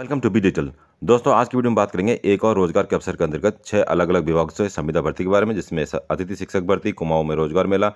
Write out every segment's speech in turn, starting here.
welcome to be digital दोस्तों आज की वीडियो में बात करेंगे एक और रोजगार के अवसर के अंतर्गत छह अलग अलग विभाग से संविदा भर्ती के बारे में जिसमें अतिथि शिक्षक भर्ती कुमाऊं में रोजगार मेला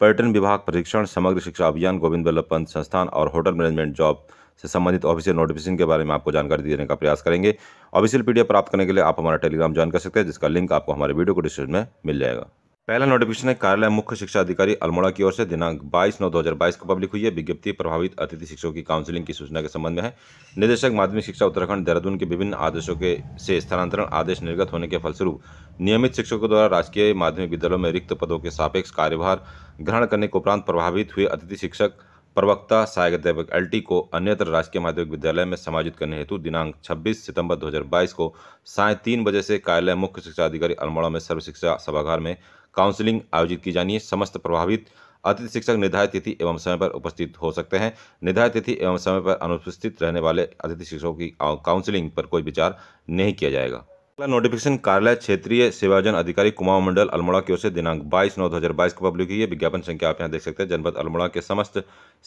पर्यटन विभाग प्रशिक्षण समग्र शिक्षा अभियान गोविंद वल्लभ पंत संस्थान और होटल मैनेजमेंट जॉब से संबंधित ऑफिशियल नोटिफिकेशन के बारे में आपको जानकारी देने का प्रयास करेंगे ऑफिशियल पीडीएफ प्राप्त करने के लिए आप हमारा टेलीग्राम ज्वाइन कर सकते हैं जिसका लिंक आपको हमारे वीडियो को डिस्क्रिप्शन में मिल जाएगा पहला नोटिफिकेशन है कार्यालय मुख्य शिक्षा अधिकारी अल्मोड़ा की ओर से दिनांक 22 नौ 2022 को पब्लिक हुई है विज्ञप्ति प्रभावित अतिथि शिक्षकों की काउंसलिंग की सूचना के संबंध में है निदेशक माध्यमिक शिक्षा उत्तराखंड देहरादून के विभिन्न आदेशों के से स्थानांतरण आदेश निर्गत होने के फलस्वरूप नियमित शिक्षकों द्वारा राजकीय माध्यमिक विद्यालयों में रिक्त पदों के सापेक्ष कार्यभार ग्रहण करने के उपरांत प्रभावित हुए अतिथि शिक्षक प्रवक्ता सहायक अध्यापक एल को अन्यत्र राजकीय माध्यमिक विद्यालय में समायोजित करने हेतु दिनांक 26 सितंबर 2022 को साय तीन बजे से कार्यालय मुख्य शिक्षा अधिकारी अल्मोड़ा में सर्व शिक्षा सभागार में काउंसलिंग आयोजित की जानी है समस्त प्रभावित अतिथि शिक्षक निर्धारित तिथि एवं समय पर उपस्थित हो सकते हैं निर्धारित तिथि एवं समय पर अनुपस्थित रहने वाले अतिथि शिक्षकों की काउंसलिंग पर कोई विचार नहीं किया जाएगा अगला नोटिफिकेशन कार्यालय क्षेत्रीय सेवायोजन अधिकारी कुमाऊं मंडल अल्मोड़ा की ओर से दिनांक 22 नौ 2022 को पब्लिक हुई है विज्ञापन संख्या आप यहां देख सकते हैं जनपद अल्मोड़ा के समस्त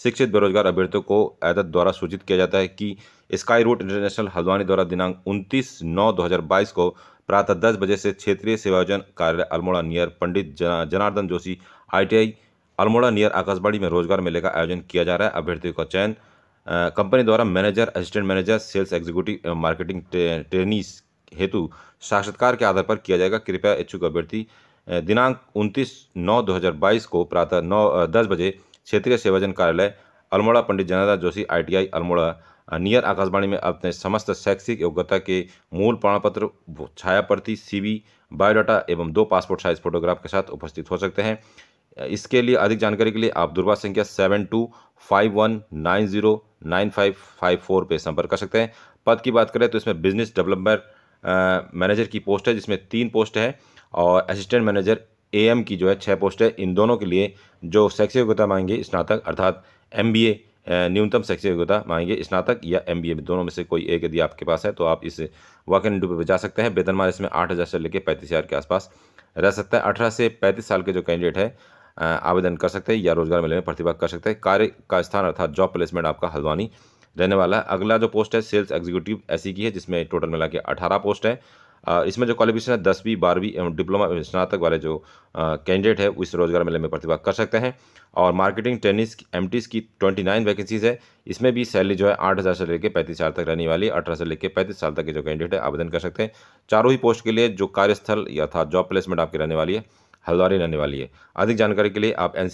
शिक्षित बेरोजगार अभ्यर्थियों को एदत द्वारा सूचित किया जाता है कि स्काई रूट इंटरनेशनल हल्द्वानी द्वारा दिनांक 29 नौ 2022 को प्रातः दस बजे से क्षेत्रीय सेवायोजन कार्यालय Almora near Pandit Janardan Joshi ITI Almora near Akashvani में रोजगार मेले का आयोजन किया जा रहा है अभ्यर्थियों का चयन कंपनी द्वारा manager assistant manager sales executive marketing trainees हेतु साक्षात्कार के आधार पर किया जाएगा कृपया इच्छुक अभ्यर्थी दिनांक उनतीस नौ बाईस को प्रातः नौ दस बजे क्षेत्रीय सेवाजन कार्यालय अल्मोड़ा पंडित जनार्दन जोशी आईटीआई अल्मोड़ा नियर आकाशवाणी में अपने समस्त शैक्षिक योग्यता के मूल प्रमाणपत्र छाया प्रति सी बायोडाटा एवं दो पासपोर्ट साइज फोटोग्राफ के साथ उपस्थित हो सकते हैं इसके लिए अधिक जानकारी के लिए आप दूरभाष संख्या seven two five one nine zero nine five five four पर संपर्क कर सकते हैं पद की बात करें तो इसमें बिजनेस डेवलपमेंट मैनेजर की पोस्ट है जिसमें तीन पोस्ट है और असिस्टेंट मैनेजर एएम की जो है छः पोस्ट है इन दोनों के लिए जो शैक्षिक योग्यता मांगी स्नातक अर्थात एमबीए न्यूनतम शैक्षिक योग्यता मांगेंगे स्नातक या एम बी ए दोनों में से कोई एक यदि आपके पास है तो आप इस इन इंटरव्यू पर जा सकते हैं वेतनमान इसमें आठ हज़ार से लेकर पैंतीस हज़ार के आसपास रह सकता है अठारह से पैंतीस साल के जो कैंडिडेट है आवेदन कर सकते हैं या रोजगार मेले में प्रतिभा कर सकते हैं कार्य का स्थान अर्थात जॉब प्लेसमेंट आपका हल्द्वानी रहने वाला है अगला जो पोस्ट है सेल्स एग्जीक्यूटिव ऐसी की है जिसमें टोटल मिला के अठारह पोस्ट है इसमें जो क्वालिफिकेशन है दसवीं बारहवीं एवं डिप्लोमा एवं स्नातक वाले जो कैंडिडेट है वो इस रोजगार मेले में प्रतिभाग कर सकते हैं और मार्केटिंग टेनिस एम की ट्वेंटी नाइन वैकेंसीज है इसमें भी सैलरी जो है आठ हज़ार से लेकर पैंतीस हज़ार तक रहने वाली अठारह से लेकर पैंतीस साल तक के जो कैंडिडेट है आवेदन कर सकते हैं चारों ही पोस्ट के लिए जो कार्यस्थल या था जॉब प्लेसमेंट आपकी रहने वाली है हल्द्वारी रहने वाली है अधिक जानकारी के लिए आप एन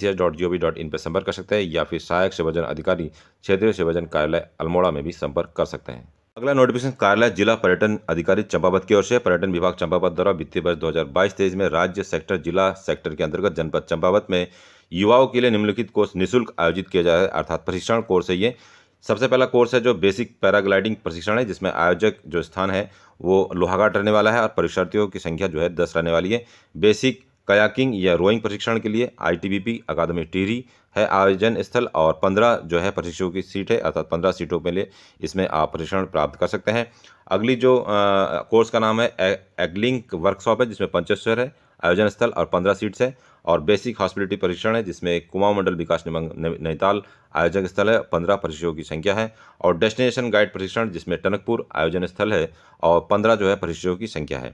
इन पर संपर्क कर सकते हैं या फिर सहायक सेवाजन अधिकारी क्षेत्रीय सेवाजन कार्यालय अल्मोड़ा में भी संपर्क कर सकते हैं अगला नोटिफिकेशन कार्यालय जिला पर्यटन अधिकारी चंपावत की ओर से पर्यटन विभाग चंपावत द्वारा वित्तीय वर्ष 2022 तेईस में राज्य सेक्टर जिला सेक्टर के अंतर्गत जनपद चंपावत में युवाओं के लिए निम्नलिखित कोर्स निःशुल्क आयोजित किया जा रहा है अर्थात प्रशिक्षण कोर्स है ये सबसे पहला कोर्स है जो बेसिक पैराग्लाइडिंग प्रशिक्षण है जिसमें आयोजक जो स्थान है वो लोहाघाट रहने वाला है और परीक्षार्थियों की संख्या जो है दस रहने वाली है बेसिक कयाकिंग या रोइंग प्रशिक्षण के लिए आईटीबीपी अकादमी टिहरी है आयोजन स्थल और पंद्रह जो है प्रशिक्षकों की सीट है अर्थात पंद्रह सीटों के लिए इसमें आप प्रशिक्षण प्राप्त कर सकते हैं अगली जो आ, कोर्स का नाम है ए, एग्लिंक वर्कशॉप है जिसमें पंचेश्वर है आयोजन स्थल और पंद्रह सीट्स है और बेसिक हॉस्पिटलिटी परीक्षण है जिसमें कुमाऊं मंडल विकास निमंग नैनीताल आयोजन स्थल है पंद्रह परीक्षकों की संख्या है और डेस्टिनेशन गाइड प्रशिक्षण जिसमें टनकपुर आयोजन स्थल है और पंद्रह जो है परीक्षकों की संख्या है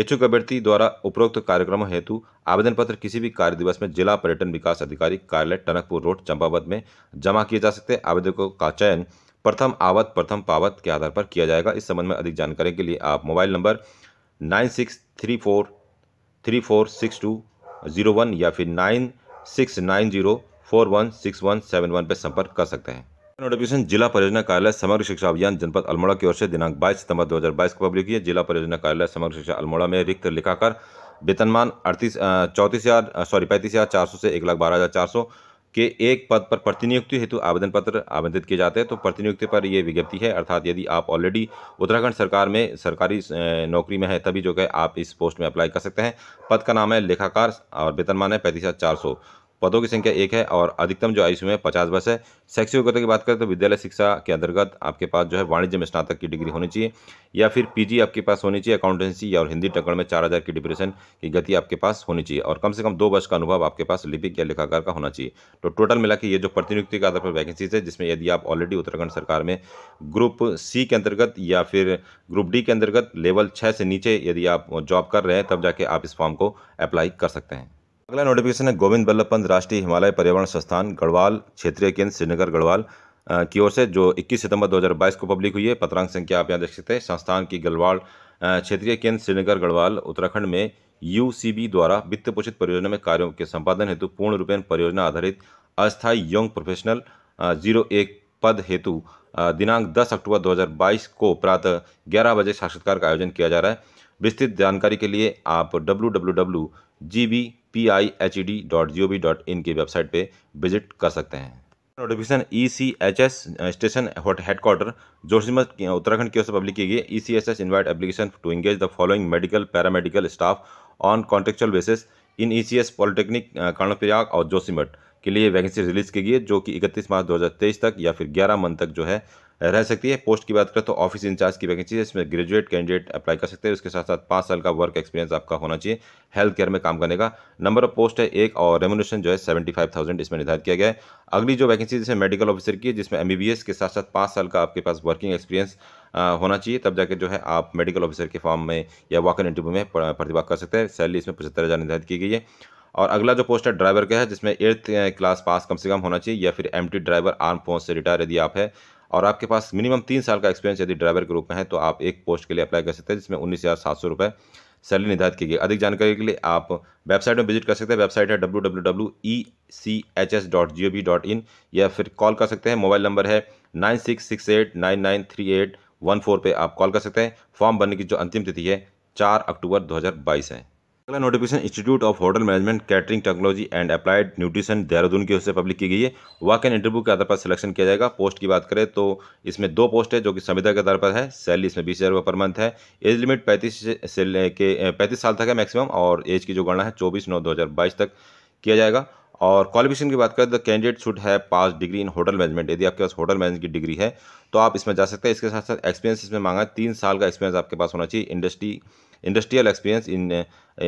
इच्छुक अभ्यर्थी द्वारा उपरोक्त कार्यक्रम हेतु आवेदन पत्र किसी भी कार्य दिवस में जिला पर्यटन विकास अधिकारी कार्यालय टनकपुर रोड चंपावत में जमा किए जा सकते हैं आवेदकों का चयन प्रथम आवत प्रथम पावत के आधार पर किया जाएगा इस संबंध में अधिक जानकारी के लिए आप mobile number nine six three four three four six two zero one या फिर nine six nine zero four one six one seven one पर संपर्क कर सकते हैं नोटिफिकेशन जिला परियोजना कार्यालय समग्र शिक्षा अभियान जनपद अल्मोड़ा की ओर से दिनांक 22 सितंबर 2022 को पब्लिक किया जिला परियोजना कार्यालय समग्र शिक्षा अल्मोड़ा में रिक्त लिखाकर वेतनमान अड़तीस चौंतीस हज़ार सॉरी पैंतीस हज़ार चार सौ से एक लाख बारह हज़ार चार सौ के एक पद पर प्रतिनियुक्ति हेतु आवेदन पत्र आवेदित किए जाते हैं तो प्रतिनियुक्ति पर यह विज्ञप्ति है अर्थात यदि आप ऑलरेडी उत्तराखंड सरकार में सरकारी नौकरी में है तभी जो है आप इस पोस्ट में अप्लाई कर सकते हैं पद का नाम है लेखाकार और वेतनमान है पैंतीस हज़ार चार सौ पदों की संख्या एक है और अधिकतम जो आयु सीमा है पचास वर्ष है शैक्षिक योग्यता की बात करें तो विद्यालय शिक्षा के अंतर्गत आपके पास जो है वाणिज्य में स्नातक की डिग्री होनी चाहिए या फिर पीजी आपके पास होनी चाहिए अकाउंटेंसी और हिंदी टक्कर में चार हज़ार की डिप्रेशन की गति आपके पास होनी चाहिए और कम से कम दो वर्ष का अनुभव आपके पास लिपिक या लेखाकार का होना चाहिए तो टोटल मिला कि ये जो प्रतिनियुक्ति के आधार पर वैकेंसीज है जिसमें यदि आप ऑलरेडी उत्तराखंड सरकार में ग्रुप सी के अंतर्गत या फिर ग्रुप डी के अंतर्गत लेवल छः से नीचे यदि आप जॉब कर रहे हैं तब जाके आप इस फॉर्म को अप्लाई कर सकते हैं अगला नोटिफिकेशन है गोविंद बल्लभ पंत राष्ट्रीय हिमालय पर्यावरण संस्थान गढ़वाल क्षेत्रीय केंद्र श्रीनगर गढ़वाल की ओर से जो 21 सितंबर 2022 को पब्लिक हुई है पत्रांक संख्या आप यहाँ देख सकते हैं संस्थान की गढ़वाल क्षेत्रीय केंद्र श्रीनगर गढ़वाल उत्तराखंड में यू द्वारा वित्त पोषित परियोजना में कार्यों के संपादन हेतु पूर्ण रूपेण परियोजना आधारित अस्थायी यंग प्रोफेशनल जीरो एक पद हेतु दिनांक दस अक्टूबर दो को प्रातः ग्यारह बजे साक्षात्कार का आयोजन किया जा रहा है विस्तृत जानकारी के लिए आप W P I H E D dot G O V dot in की वेबसाइट पे विजिट कर सकते हैं notification E C H S station headquarter Joshimath Uttarakhand की ओर से पब्लिक की गई E C S invite application to engage the following medical paramedical staff on contractual basis in E C S polytechnic Karnaprayag और जोशीमठ के लिए वैकेंसी रिलीज की गई है जो कि 31 मार्च 2023 तक या फिर 11 मंथ तक जो है रह सकती है पोस्ट की बात करें तो ऑफिस इंचार्ज की वैकेंसी है इसमें ग्रेजुएट कैंडिडेट अप्लाई कर सकते हैं उसके साथ साथ पाँच साल का वर्क एक्सपीरियंस आपका होना चाहिए हेल्थ केयर में काम करने का नंबर ऑफ पोस्ट है एक और रेमोनेशन जो है सेवेंटी फाइव थाउजेंड इसमें निर्धारित किया गया है अगली जो वैकेंसी जिसमें मेडिकल ऑफिसर की है जिसमें एम के साथ साथ पाँच साल का आपके पास वर्किंग एक्सपीरियंस होना चाहिए तब जाकर जो है आप मेडिकल ऑफिसर के फॉर्म में या वॉकन इंटरव्यू में प्रतिभाग कर सकते हैं सैलरी इसमें पचहत्तर हज़ार निर्धारित की गई है और अगला जो पोस्ट है ड्राइवर का है जिसमें एट्थ क्लास पास कम से कम होना चाहिए या फिर एम ड्राइवर आर्म फोर्स से रिटायर यदि आप है और आपके पास मिनिमम तीन साल का एक्सपीरियंस यदि ड्राइवर के रूप में है तो आप एक पोस्ट के लिए अप्लाई कर सकते हैं जिसमें उन्नीस हज़ार सात सौ रुपये सैलरी निर्धारित की गई अधिक जानकारी के लिए आप वेबसाइट में विजिट कर सकते हैं वेबसाइट है W W W E C H S dot G O V dot in या फिर कॉल कर सकते हैं मोबाइल नंबर है nine six six eight nine nine three eight one four पर आप कॉल कर सकते हैं फॉर्म भरने की जो अंतिम तिथि है चार अक्टूबर दो हज़ार बाईस है अगला notification institute of hotel management catering technology and applied nutrition Dehradun की ओर से पब्लिक की गई है वाक एंड इंटरव्यू के आधार पर सिलेक्शन किया जाएगा पोस्ट की बात करें तो इसमें दो पोस्ट है जो कि संविदा के आधार पर है सैलरी इसमें बीस हज़ार पर मंथ है एज लिमिट पैंतीस से लेके पैंतीस साल तक है मैक्सिमम और एज की जो गणना है चौबीस नौ दो तक किया जाएगा और क्वालिफिकेशन की बात करें तो कैंडिडेट शुड है pass degree in hotel management यदि आपके पास होटल मैनेजमेंट की डिग्री है तो आप इसमें जा सकते हैं इसके साथ साथ एक्सपीरियंस इसमें मांगा तीन साल का एक्सपीरियंस आपके पास होना चाहिए industry industrial experience in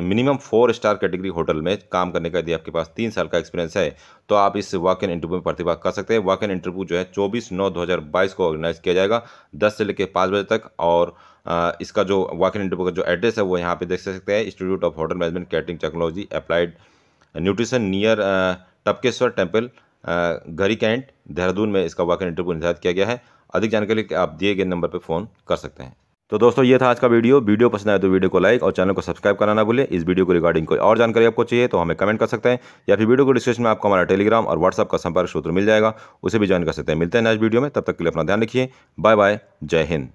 minimum four star category hotel में काम करने का यदि आपके पास तीन साल का एक्सपीरियंस है तो आप इस वॉक इन इंटरव्यू में प्रतिभाग कर सकते हैं वॉक इन इंटरव्यू जो है चौबीस नौ दो हज़ार बाईस को ऑर्गेनाइज किया जाएगा दस से लेकर पाँच बजे तक और इसका जो वॉक इन इंटरव्यू का जो एड्रेस है वो यहाँ पर देख सकते हैं institute of hotel management catering technology applied nutrition near Tapkeshwar temple Garhi cantt Dehradun में इसका वॉक इन इंटरव्यू निर्धारित किया गया है अधिक जानकारी आप दिए गए नंबर पर फ़ोन कर सकते हैं तो दोस्तों ये था आज का वीडियो वीडियो पसंद आए तो वीडियो को लाइक और चैनल को सब्सक्राइब करना ना भूलें इस वीडियो को रिगार्डिंग कोई और जानकारी आपको चाहिए तो हमें कमेंट कर सकते हैं या फिर वीडियो को डिस्क्रिप्शन में आपको हमारा टेलीग्राम और व्हाट्सअप का संपर्क सूत्र मिल जाएगा उसे भी ज्वाइन कर सकते हैं मिलते हैं नेक्स्ट वीडियो में तब तक के लिए अपना ध्यान रखिए बाय बाय जय हिंद